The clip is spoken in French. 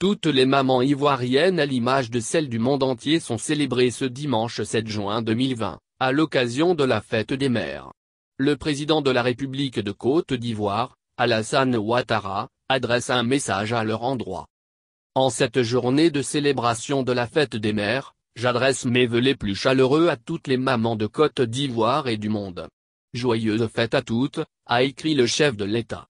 Toutes les mamans ivoiriennes à l'image de celles du monde entier sont célébrées ce dimanche 7 juin 2020, à l'occasion de la fête des mères. Le président de la République de Côte d'Ivoire, Alassane Ouattara, adresse un message à leur endroit. En cette journée de célébration de la fête des mères, j'adresse mes vœux les plus chaleureux à toutes les mamans de Côte d'Ivoire et du monde. Joyeuse fête à toutes, a écrit le chef de l'État.